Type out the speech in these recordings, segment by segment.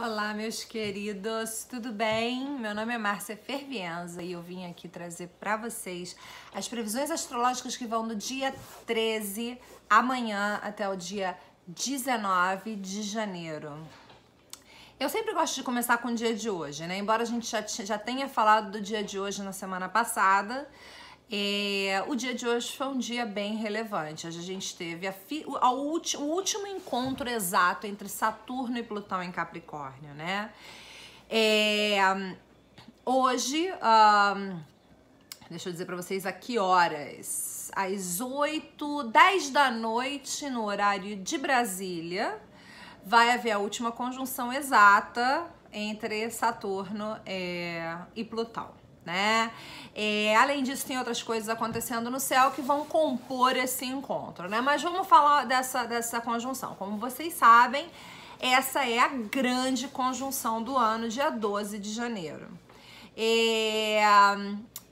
Olá, meus queridos, tudo bem? Meu nome é Márcia Fervienza e eu vim aqui trazer para vocês as previsões astrológicas que vão do dia 13 amanhã até o dia 19 de janeiro. Eu sempre gosto de começar com o dia de hoje, né? Embora a gente já, já tenha falado do dia de hoje na semana passada, é, o dia de hoje foi um dia bem relevante. Hoje a gente teve a fi, a ulti, o último encontro exato entre Saturno e Plutão em Capricórnio, né? É, hoje, um, deixa eu dizer para vocês a que horas. Às 8, 10 da noite, no horário de Brasília, vai haver a última conjunção exata entre Saturno é, e Plutão né? É, além disso, tem outras coisas acontecendo no céu que vão compor esse encontro, né? Mas vamos falar dessa, dessa conjunção. Como vocês sabem, essa é a grande conjunção do ano, dia 12 de janeiro. É,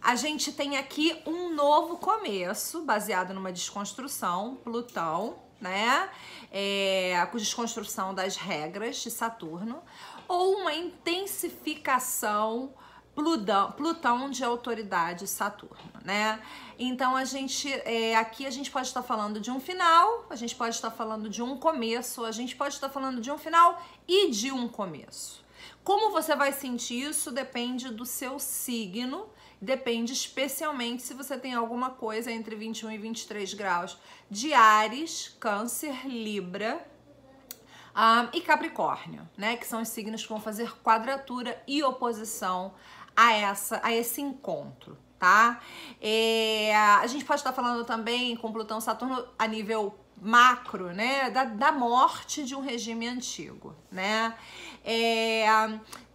a gente tem aqui um novo começo, baseado numa desconstrução, Plutão, né? É, a desconstrução das regras de Saturno, ou uma intensificação Plutão, Plutão de autoridade Saturno, né? Então a gente é, aqui a gente pode estar falando de um final, a gente pode estar falando de um começo, a gente pode estar falando de um final e de um começo. Como você vai sentir isso depende do seu signo, depende especialmente se você tem alguma coisa entre 21 e 23 graus de Ares, Câncer, Libra, um, ah, e Capricórnio, né? Que são os signos que vão fazer quadratura e oposição a, essa, a esse encontro, tá? É, a gente pode estar falando também com Plutão Saturno a nível macro, né? Da, da morte de um regime antigo, né? É,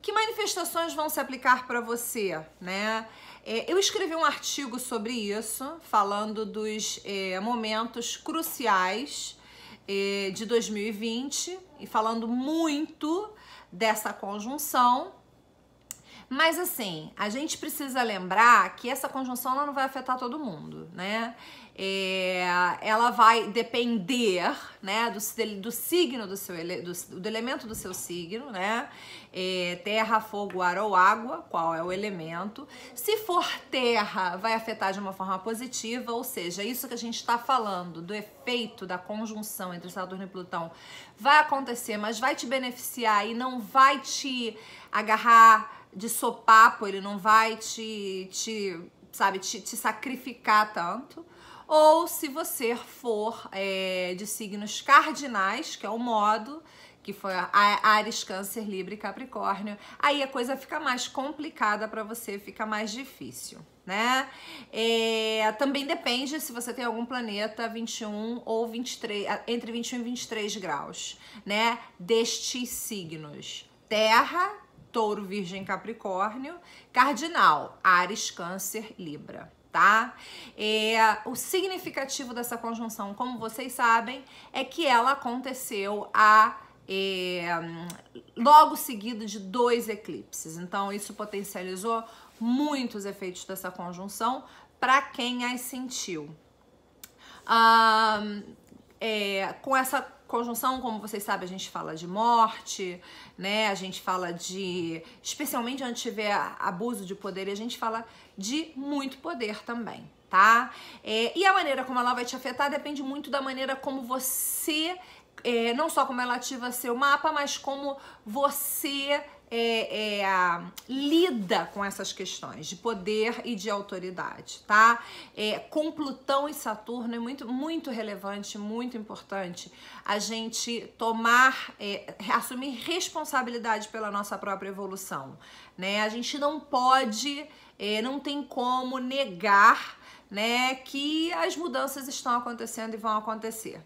que manifestações vão se aplicar para você, né? É, eu escrevi um artigo sobre isso, falando dos é, momentos cruciais é, de 2020 e falando muito dessa conjunção. Mas assim, a gente precisa lembrar que essa conjunção ela não vai afetar todo mundo, né? É, ela vai depender, né, do, do signo do seu do, do elemento do seu signo, né? É, terra, fogo, ar ou água, qual é o elemento? Se for terra, vai afetar de uma forma positiva, ou seja, isso que a gente está falando do efeito da conjunção entre Saturno e Plutão vai acontecer, mas vai te beneficiar e não vai te agarrar de sopapo, ele não vai te, te sabe, te, te sacrificar tanto. Ou se você for é, de signos cardinais, que é o modo, que foi Ares, Câncer, Libra e Capricórnio, aí a coisa fica mais complicada para você, fica mais difícil, né? É, também depende se você tem algum planeta 21 ou 23, entre 21 e 23 graus, né? Destes signos. Terra touro, virgem, capricórnio, cardinal, Ares, câncer, libra tá? É, o significativo dessa conjunção, como vocês sabem, é que ela aconteceu a é, logo seguido de dois eclipses. Então, isso potencializou muitos efeitos dessa conjunção para quem as sentiu. Ah, é, com essa Conjunção, como vocês sabem, a gente fala de morte, né? A gente fala de. Especialmente onde tiver abuso de poder, a gente fala de muito poder também, tá? É, e a maneira como ela vai te afetar depende muito da maneira como você. É, não só como ela ativa seu mapa, mas como você é, é, lida com essas questões de poder e de autoridade, tá? É, com Plutão e Saturno é muito, muito relevante, muito importante a gente tomar, é, assumir responsabilidade pela nossa própria evolução, né? A gente não pode, é, não tem como negar né, que as mudanças estão acontecendo e vão acontecer.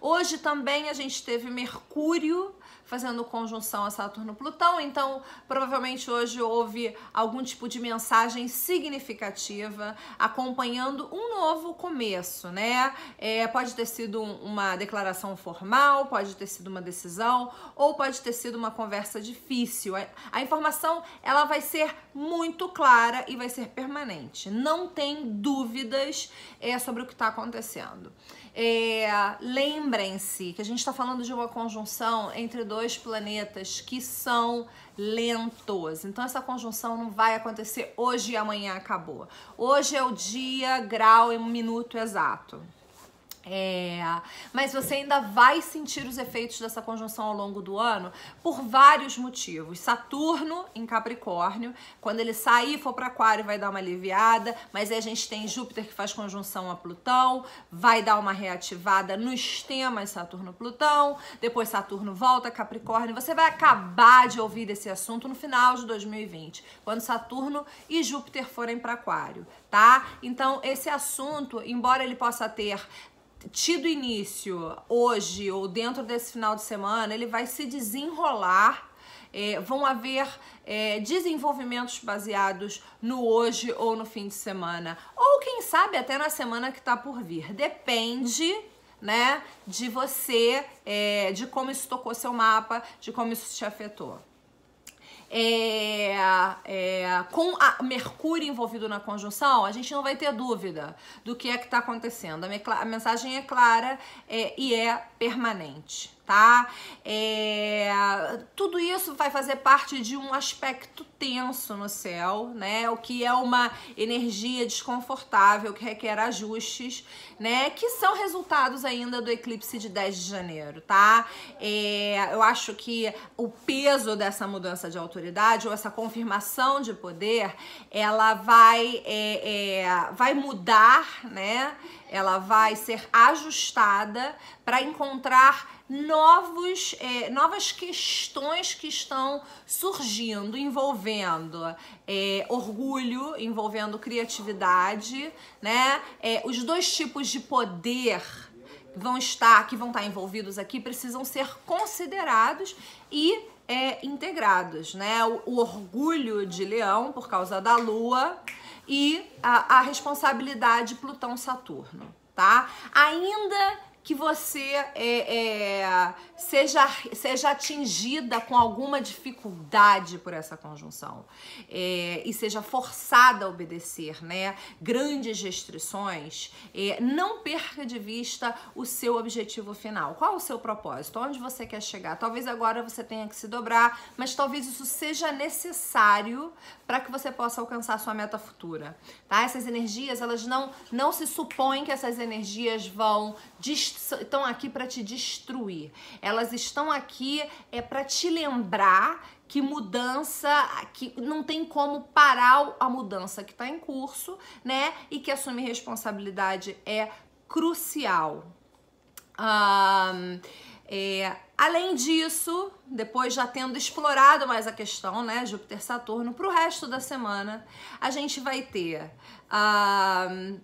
Hoje também a gente teve Mercúrio fazendo conjunção a Saturno-Plutão, então provavelmente hoje houve algum tipo de mensagem significativa acompanhando um novo começo, né? É, pode ter sido uma declaração formal, pode ter sido uma decisão ou pode ter sido uma conversa difícil. A, informação ela vai ser muito clara e vai ser permanente. Não tem dúvidas é, sobre o que está acontecendo. É, Lembrem-se que a gente está falando de uma conjunção entre dois dois planetas que são lentos. Então essa conjunção não vai acontecer hoje e amanhã acabou. Hoje é o dia, grau e um minuto exato. É, mas você ainda vai sentir os efeitos dessa conjunção ao longo do ano por vários motivos. Saturno em Capricórnio, quando ele sair for para Aquário vai dar uma aliviada, mas aí a gente tem Júpiter que faz conjunção a Plutão, vai dar uma reativada nos temas Saturno-Plutão, depois Saturno volta a Capricórnio. Você vai acabar de ouvir esse assunto no final de 2020, quando Saturno e Júpiter forem para Aquário, tá? Então esse assunto, embora ele possa ter tido início hoje ou dentro desse final de semana, ele vai se desenrolar. É, vão haver é, desenvolvimentos baseados no hoje ou no fim de semana, ou quem sabe até na semana que está por vir. Depende né, de você, é, de como isso tocou seu mapa, de como isso te afetou é, é, com Mercúrio envolvido na conjunção, a gente não vai ter dúvida do que é que está acontecendo. A mensagem é clara é, e é permanente tá? É, tudo isso vai fazer parte de um aspecto tenso no céu, né? O que é uma energia desconfortável que requer ajustes, né? Que são resultados ainda do eclipse de 10 de janeiro, tá? É, eu acho que o peso dessa mudança de autoridade ou essa confirmação de poder, ela vai, é, é vai mudar, né? Ela vai ser ajustada para encontrar novos, é, novas questões que estão surgindo envolvendo é, orgulho, envolvendo criatividade, né? É, os dois tipos de poder vão estar, que vão estar envolvidos aqui, precisam ser considerados e é, integrados, né? O, o, orgulho de Leão por causa da Lua e a, a responsabilidade Plutão-Saturno, tá? Ainda que você é, é, seja, seja atingida com alguma dificuldade por essa conjunção é, e seja forçada a obedecer né, grandes restrições, é, não perca de vista o seu objetivo final. Qual o seu propósito? Onde você quer chegar? Talvez agora você tenha que se dobrar, mas talvez isso seja necessário para que você possa alcançar sua meta futura. Tá? Essas energias, elas não, não se supõem que essas energias vão destruir estão aqui para te destruir. Elas estão aqui é para te lembrar que mudança, que não tem como parar a mudança que está em curso, né? E que assumir responsabilidade é crucial. Um, é, além disso, depois já tendo explorado mais a questão, né, Júpiter-Saturno, para o resto da semana, a gente vai ter um,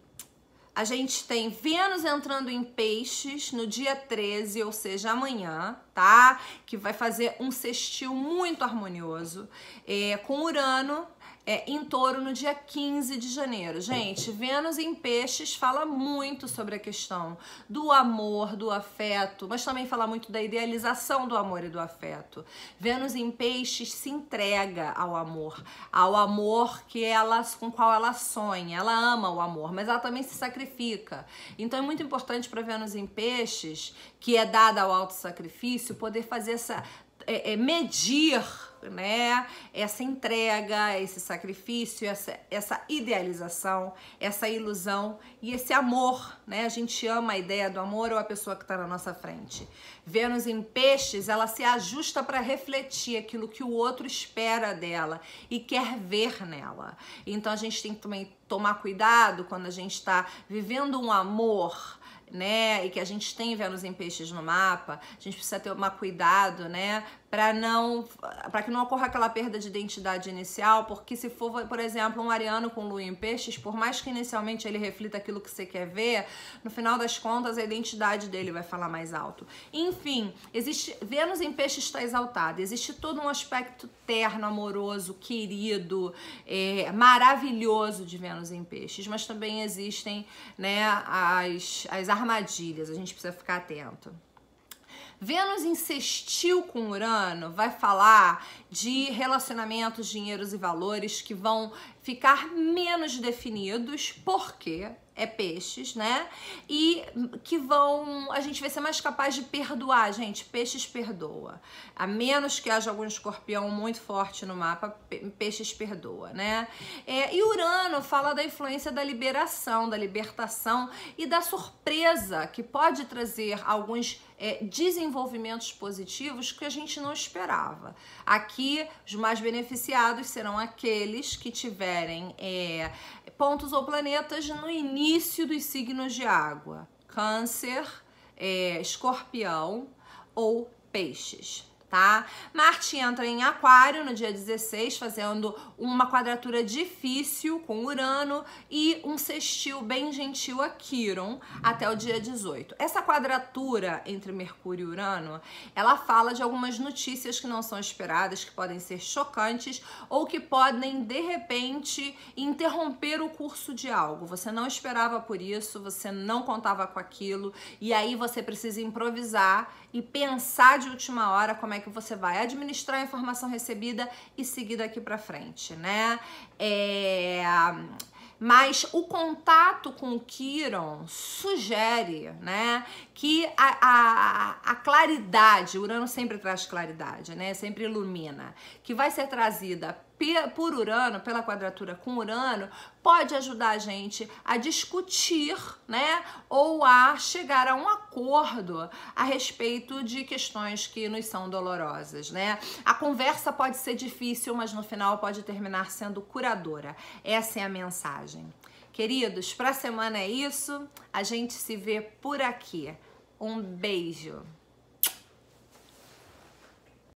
a gente tem Vênus entrando em peixes no dia 13, ou seja, amanhã, tá? Que vai fazer um sextil muito harmonioso é, com Urano é, em touro no dia 15 de janeiro. Gente, Vênus em peixes fala muito sobre a questão do amor, do afeto, mas também fala muito da idealização do amor e do afeto. Vênus em peixes se entrega ao amor, ao amor que ela, com qual ela sonha. Ela ama o amor, mas ela também se sacrifica. Então é muito importante para Vênus em peixes, que é dada ao auto sacrifício, poder fazer essa... É, é, medir né? Essa entrega, esse sacrifício, essa, essa idealização, essa ilusão e esse amor, né? A gente ama a ideia do amor ou a pessoa que está na nossa frente. Vênus em peixes, ela se ajusta para refletir aquilo que o outro espera dela e quer ver nela. Então a gente tem que também tomar cuidado quando a gente está vivendo um amor né? E que a gente tem Vênus em Peixes no mapa, a gente precisa ter tomar cuidado, né? para não para que não ocorra aquela perda de identidade inicial, porque se for, por exemplo, um ariano com lua em peixes, por mais que inicialmente ele reflita aquilo que você quer ver, no final das contas a identidade dele vai falar mais alto. Enfim, existe Vênus em peixes está exaltada, existe todo um aspecto terno, amoroso, querido, é, maravilhoso de Vênus em peixes, mas também existem né, as, as armadilhas, a gente precisa ficar atento. Vênus insistiu com Urano vai falar de relacionamentos, dinheiros e valores que vão ficar menos definidos, porque é peixes, né? E que vão. A gente vai ser mais capaz de perdoar, gente. Peixes perdoa. A menos que haja algum escorpião muito forte no mapa, peixes perdoa, né? É, e Urano fala da influência da liberação, da libertação e da surpresa que pode trazer alguns é, desenvolvimentos positivos que a gente não esperava. Aqui os mais beneficiados serão aqueles que tiverem é, pontos ou planetas no início dos signos de água: Câncer, é, Escorpião ou Peixes tá? Marte entra em Aquário no dia 16, fazendo uma quadratura difícil com Urano e um sextil bem gentil a Quiron até o dia 18. Essa quadratura entre Mercúrio e Urano, ela fala de algumas notícias que não são esperadas, que podem ser chocantes ou que podem de repente interromper o curso de algo. Você não esperava por isso, você não contava com aquilo e aí você precisa improvisar e pensar de última hora como é que você vai administrar a informação recebida e seguir daqui para frente, né? É... Mas o contato com o Kiron sugere né, que a, a, a, claridade, Urano sempre traz claridade, né, sempre ilumina, que vai ser trazida por Urano, pela quadratura com Urano, pode ajudar a gente a discutir, né, ou a chegar a um acordo a respeito de questões que nos são dolorosas, né? A conversa pode ser difícil, mas no final pode terminar sendo curadora. Essa é a mensagem. Queridos, para a semana é isso. A gente se vê por aqui. Um beijo.